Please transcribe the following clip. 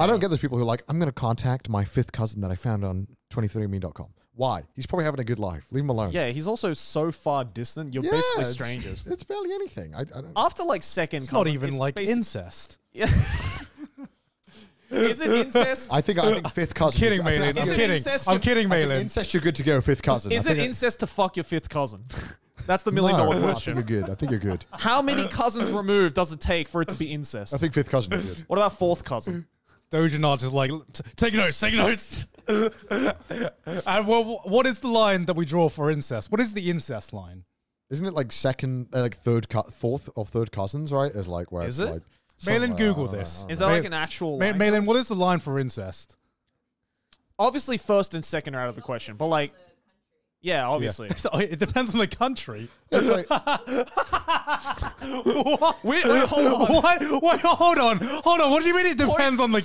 I don't get those people who are like, I'm going to contact my fifth cousin that I found on 23andme.com. Why? He's probably having a good life. Leave him alone. Yeah, he's also so far distant. You're Yeah, basically strangers. It's barely anything. I, I don't. After like second, It's not even it's like basi- incest. Yeah. is it incest? I think I think fifth cousin. Kidding, I I Maylin. I'm kidding. I'm kidding, Maylin. Incest, you're good to go. Fifth cousin. Is it incest to fuck your fifth cousin? That's the million dollar I think question. you're good. I think you're good. How many cousins removed does it take for it to be incest? I think fifth cousin is good. What about fourth cousin? Doja Cat is like, take notes, take notes. and well, what is the line that we draw for incest? What is the incest line? Isn't it like second, uh, like third, fourth or third cousins? Right? Is like where is it's it? like. Malin, Google this. Is that like an actual? Ma- line? Malin, what is the line for incest? Obviously, first and second are out of the question, but like. Yeah, obviously. Yeah. So it depends on the country. It's like, what? Wait, wait, hold on. What? Wait, hold on. Hold on. What do you mean it depends Point- on the